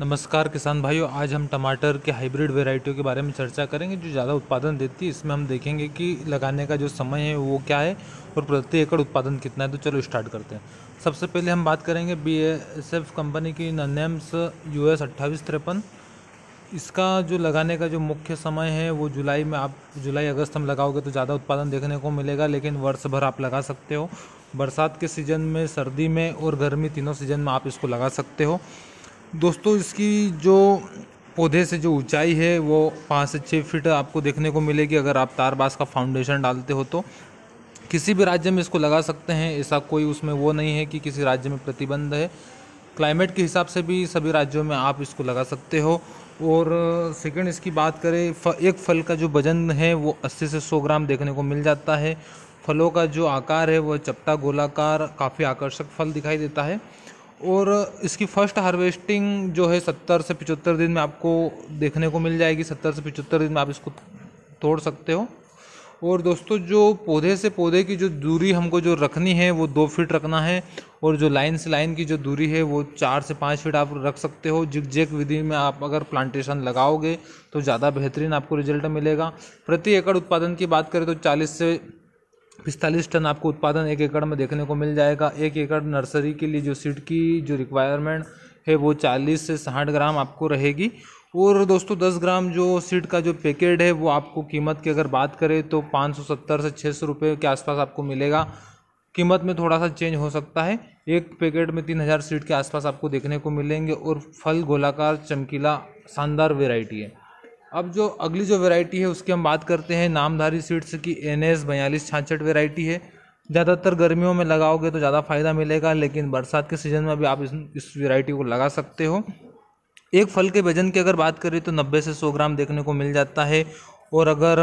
नमस्कार किसान भाइयों आज हम टमाटर के हाइब्रिड वेराइटियों के बारे में चर्चा करेंगे जो ज़्यादा उत्पादन देती है इसमें हम देखेंगे कि लगाने का जो समय है वो क्या है और प्रति एकड़ उत्पादन कितना है तो चलो स्टार्ट करते हैं सबसे पहले हम बात करेंगे बी एस एफ कंपनी की नन्यम्स यू एस अट्ठाईस तिरपन इसका जो लगाने का जो मुख्य समय है वो जुलाई में आप जुलाई अगस्त हम लगाओगे तो ज़्यादा उत्पादन देखने को मिलेगा लेकिन वर्ष भर आप लगा सकते हो बरसात के सीज़न में सर्दी में और गर्मी तीनों सीज़न में आप इसको लगा सकते हो दोस्तों इसकी जो पौधे से जो ऊंचाई है वो पाँच से छः फीट आपको देखने को मिलेगी अगर आप तारबास का फाउंडेशन डालते हो तो किसी भी राज्य में इसको लगा सकते हैं ऐसा कोई उसमें वो नहीं है कि किसी राज्य में प्रतिबंध है क्लाइमेट के हिसाब से भी सभी राज्यों में आप इसको लगा सकते हो और सेकंड इसकी बात करें फ, एक फल का जो वजन है वो 80 से 100 ग्राम देखने को मिल जाता है फलों का जो आकार है वह चपटा गोलाकार काफ़ी आकर्षक फल दिखाई देता है और इसकी फ़र्स्ट हार्वेस्टिंग जो है सत्तर से पिचहत्तर दिन में आपको देखने को मिल जाएगी सत्तर से पिचहत्तर दिन में आप इसको तोड़ सकते हो और दोस्तों जो पौधे से पौधे की जो दूरी हमको जो रखनी है वो दो फीट रखना है और जो लाइन से लाइन की जो दूरी है वो चार से पाँच फीट आप रख सकते हो जिग जेक विधि में आप अगर प्लांटेशन लगाओगे तो ज़्यादा बेहतरीन आपको रिजल्ट मिलेगा प्रति एकड़ उत्पादन की बात करें तो चालीस से पिस्तालीस टन आपको उत्पादन एक एकड़ में देखने को मिल जाएगा एक एकड़ नर्सरी के लिए जो सीड की जो रिक्वायरमेंट है वो चालीस से साठ ग्राम आपको रहेगी और दोस्तों दस ग्राम जो सीड का जो पैकेट है वो आपको कीमत की अगर बात करें तो पाँच सौ सत्तर से छः सौ रुपये के आसपास आपको मिलेगा कीमत में थोड़ा सा चेंज हो सकता है एक पैकेट में तीन हज़ार सीट के आसपास आपको देखने को मिलेंगे और फल गोलाकार चमकीला शानदार वेराइटी है अब जो अगली जो वैरायटी है उसकी हम बात करते हैं नामधारी सीड्स की एन एस बयालीस छाछठ वेराइटी है ज़्यादातर गर्मियों में लगाओगे तो ज़्यादा फायदा मिलेगा लेकिन बरसात के सीज़न में भी आप इस इस वेराइटी को लगा सकते हो एक फल के वजन की अगर बात करें तो 90 से 100 ग्राम देखने को मिल जाता है और अगर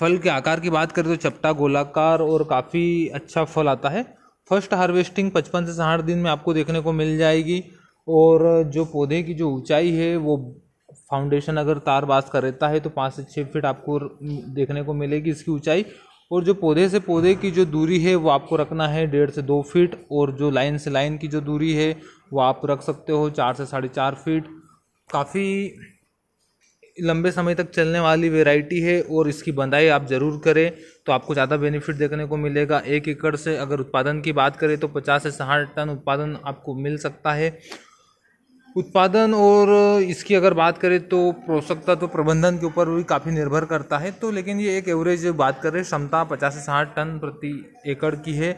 फल के आकार की बात करें तो चपटा गोलाकार और काफ़ी अच्छा फल आता है फर्स्ट हार्वेस्टिंग पचपन से साठ दिन में आपको देखने को मिल जाएगी और जो पौधे की जो ऊंचाई है वो फाउंडेशन अगर तार बास कर रहता है तो पाँच से छः फीट आपको देखने को मिलेगी इसकी ऊंचाई और जो पौधे से पौधे की जो दूरी है वो आपको रखना है डेढ़ से दो फीट और जो लाइन से लाइन की जो दूरी है वो आप रख सकते हो चार से साढ़े चार फीट काफ़ी लंबे समय तक चलने वाली वेराइटी है और इसकी बंदाई आप ज़रूर करें तो आपको ज़्यादा बेनिफिट देखने को मिलेगा एक एकड़ से अगर उत्पादन की बात करें तो पचास से साठ टन उत्पादन आपको मिल सकता है उत्पादन और इसकी अगर बात करें तो पोषकता तो प्रबंधन के ऊपर भी काफ़ी निर्भर करता है तो लेकिन ये एक एवरेज बात करें क्षमता पचास से साठ टन प्रति एकड़ की है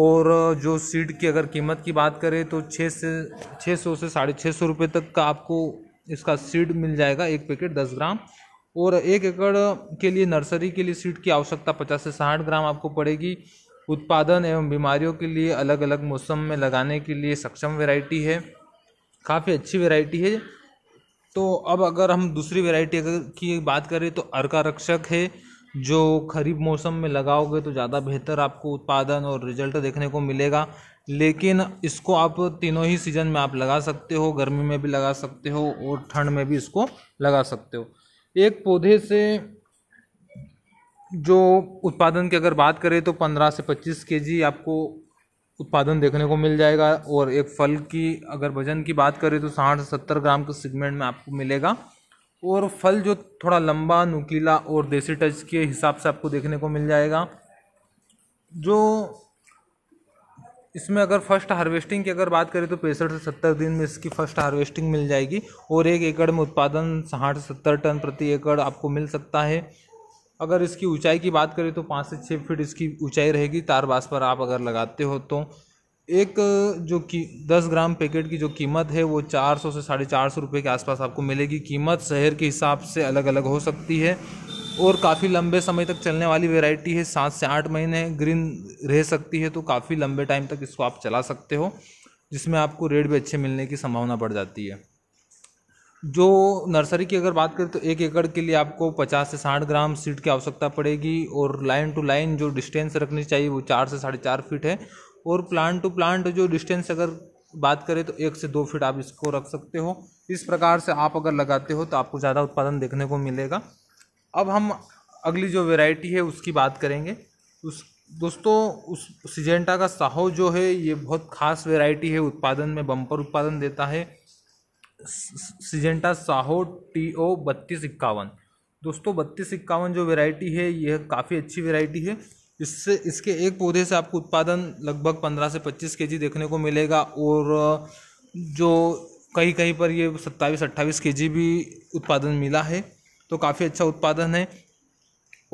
और जो सीड की अगर कीमत की बात करें तो छः से छः सौ से साढ़े छः सौ रुपये तक का आपको इसका सीड मिल जाएगा एक पैकेट दस ग्राम और एक एकड़ के लिए नर्सरी के लिए सीड की आवश्यकता पचास से साठ ग्राम आपको पड़ेगी उत्पादन एवं बीमारियों के लिए अलग अलग मौसम में लगाने के लिए सक्षम वेराइटी है काफ़ी अच्छी वेराइटी है तो अब अगर हम दूसरी वेराइटी की बात करें तो अर्का रक्षक है जो खरीफ मौसम में लगाओगे तो ज़्यादा बेहतर आपको उत्पादन और रिजल्ट देखने को मिलेगा लेकिन इसको आप तीनों ही सीज़न में आप लगा सकते हो गर्मी में भी लगा सकते हो और ठंड में भी इसको लगा सकते हो एक पौधे से जो उत्पादन की अगर बात करें तो 15 से 25 केजी आपको उत्पादन देखने को मिल जाएगा और एक फल की अगर वजन की बात करें तो साठ से सत्तर ग्राम के सेगमेंट में आपको मिलेगा और फल जो थोड़ा लंबा नुकीला और देसी टच के हिसाब से आपको देखने को मिल जाएगा जो इसमें अगर फर्स्ट हार्वेस्टिंग की अगर बात करें तो पैंसठ से सत्तर दिन में इसकी फर्स्ट हार्वेस्टिंग मिल जाएगी और एक एकड़ में उत्पादन साठ से सत्तर टन प्रति एकड़ आपको मिल सकता है अगर इसकी ऊंचाई की बात करें तो पाँच से छः फीट इसकी ऊंचाई रहेगी तार बास पर आप अगर लगाते हो तो एक जो कि दस ग्राम पैकेट की जो कीमत है वो चार सौ से साढ़े चार सौ रुपये के आसपास आपको मिलेगी कीमत शहर के हिसाब से अलग अलग हो सकती है और काफ़ी लंबे समय तक चलने वाली वेराइटी है सात से आठ महीने ग्रीन रह सकती है तो काफ़ी लंबे टाइम तक इसको आप चला सकते हो जिसमें आपको रेट भी अच्छे मिलने की संभावना बढ़ जाती है जो नर्सरी की अगर बात करें तो एक एकड़ के लिए आपको 50 से 60 ग्राम सीड की आवश्यकता पड़ेगी और लाइन टू लाइन जो डिस्टेंस रखनी चाहिए वो चार से साढ़े चार फीट है और प्लांट टू प्लांट जो डिस्टेंस अगर बात करें तो एक से दो फीट आप इसको रख सकते हो इस प्रकार से आप अगर लगाते हो तो आपको ज़्यादा उत्पादन देखने को मिलेगा अब हम अगली जो वेराइटी है उसकी बात करेंगे उस दोस्तों उस सिजेंटा का साहो जो है ये बहुत खास वेराइटी है उत्पादन में बम्पर उत्पादन देता है सिजेंटा साहो टी ओ बत्तीस इक्यावन दोस्तों बत्तीस इक्यावन जो वेराइटी है यह काफ़ी अच्छी वेराइटी है इससे इसके एक पौधे से आपको उत्पादन लगभग पंद्रह से पच्चीस के जी देखने को मिलेगा और जो कहीं कहीं पर ये सत्ताईस अट्ठाईस के जी भी उत्पादन मिला है तो काफ़ी अच्छा उत्पादन है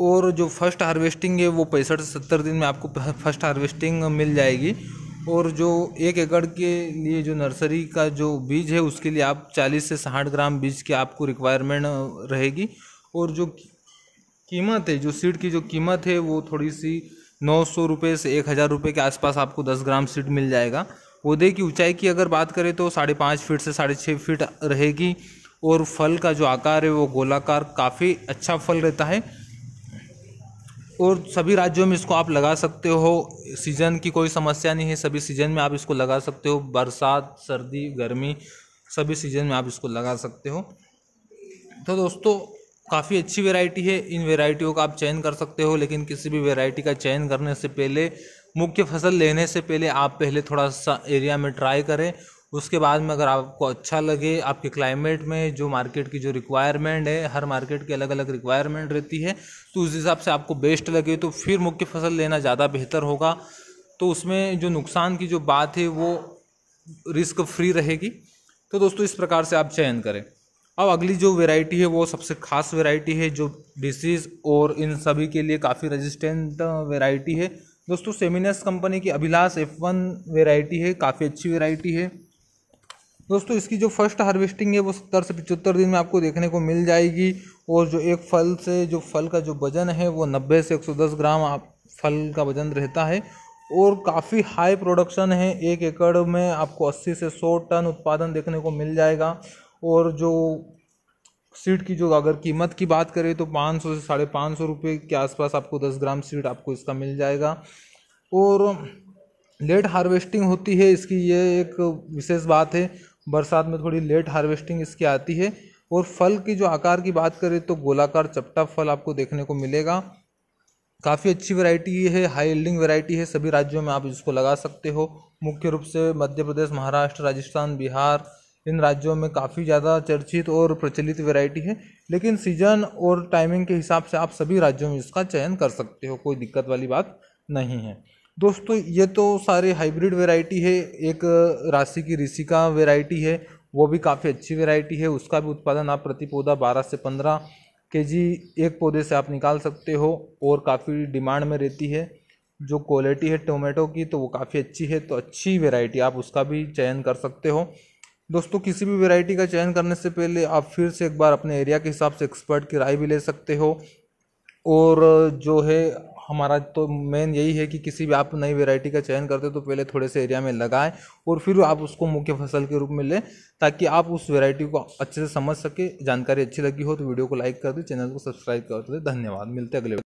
और जो फर्स्ट हार्वेस्टिंग है वो पैंसठ से सत्तर दिन में आपको फर्स्ट हार्वेस्टिंग मिल जाएगी और जो एक एकड़ के लिए जो नर्सरी का जो बीज है उसके लिए आप 40 से साठ ग्राम बीज की आपको रिक्वायरमेंट रहेगी और जो कीमत है जो सीड की जो कीमत है वो थोड़ी सी नौ सौ रुपये से एक हज़ार रुपये के आसपास आपको दस ग्राम सीड मिल जाएगा पौधे की ऊंचाई की अगर बात करें तो साढ़े पाँच फीट से साढ़े छः फीट रहेगी और फल का जो आकार है वो गोलाकार काफ़ी अच्छा फल रहता है और सभी राज्यों में इसको आप लगा सकते हो सीज़न की कोई समस्या नहीं है सभी सीज़न में आप इसको लगा सकते हो बरसात सर्दी गर्मी सभी सीज़न में आप इसको लगा सकते हो तो दोस्तों काफ़ी अच्छी वेराइटी है इन वेराइटियों का आप चयन कर सकते हो लेकिन किसी भी वेराइटी का चयन करने से पहले मुख्य फसल लेने से पहले आप पहले थोड़ा सा एरिया में ट्राई करें उसके बाद में अगर आपको अच्छा लगे आपके क्लाइमेट में जो मार्केट की जो रिक्वायरमेंट है हर मार्केट की अलग अलग रिक्वायरमेंट रहती है तो उस हिसाब से आपको बेस्ट लगे तो फिर मुख्य फसल लेना ज़्यादा बेहतर होगा तो उसमें जो नुकसान की जो बात है वो रिस्क फ्री रहेगी तो दोस्तों इस प्रकार से आप चयन करें अब अगली जो वेराइटी है वो सबसे खास वेराइटी है जो डिसीज़ और इन सभी के लिए काफ़ी रजिस्टेंट वेराइटी है दोस्तों सेमिनस कंपनी की अभिलाष एफ वन वेराइटी है काफ़ी अच्छी वेराइटी है दोस्तों इसकी जो फर्स्ट हार्वेस्टिंग है वो सत्तर से पचहत्तर दिन में आपको देखने को मिल जाएगी और जो एक फल से जो फल का जो वज़न है वो नब्बे से एक सौ दस ग्राम आप फल का वज़न रहता है और काफ़ी हाई प्रोडक्शन है एक एकड़ में आपको 80 से 100 टन उत्पादन देखने को मिल जाएगा और जो सीड की जो अगर कीमत की बात करें तो 500 से साढ़े पाँच सौ रुपये के आसपास आपको 10 ग्राम सीड आपको इसका मिल जाएगा और लेट हार्वेस्टिंग होती है इसकी ये एक विशेष बात है बरसात में थोड़ी लेट हार्वेस्टिंग इसकी आती है और फल की जो आकार की बात करें तो गोलाकार चपटा फल आपको देखने को मिलेगा काफ़ी अच्छी वैरायटी ये है हाई एल्डिंग वैरायटी है सभी राज्यों में आप इसको लगा सकते हो मुख्य रूप से मध्य प्रदेश महाराष्ट्र राजस्थान बिहार इन राज्यों में काफ़ी ज़्यादा चर्चित और प्रचलित वैरायटी है लेकिन सीजन और टाइमिंग के हिसाब से आप सभी राज्यों में इसका चयन कर सकते हो कोई दिक्कत वाली बात नहीं है दोस्तों ये तो सारे हाइब्रिड वेराइटी है एक राशि की का वेराइटी है वो भी काफ़ी अच्छी वेराइटी है उसका भी उत्पादन आप प्रति पौधा बारह से पंद्रह के जी एक पौधे से आप निकाल सकते हो और काफ़ी डिमांड में रहती है जो क्वालिटी है टोमेटो की तो वो काफ़ी अच्छी है तो अच्छी वेराइटी आप उसका भी चयन कर सकते हो दोस्तों किसी भी वेराइटी का चयन करने से पहले आप फिर से एक बार अपने एरिया के हिसाब से एक्सपर्ट की राय भी ले सकते हो और जो है हमारा तो मेन यही है कि किसी भी आप नई वेराइटी का चयन करते तो पहले थोड़े से एरिया में लगाएं और फिर आप उसको मुख्य फसल के रूप में लें ताकि आप उस वेराइटी को अच्छे से समझ सके जानकारी अच्छी लगी हो तो वीडियो को लाइक कर दें चैनल को सब्सक्राइब कर दें धन्यवाद मिलते अगले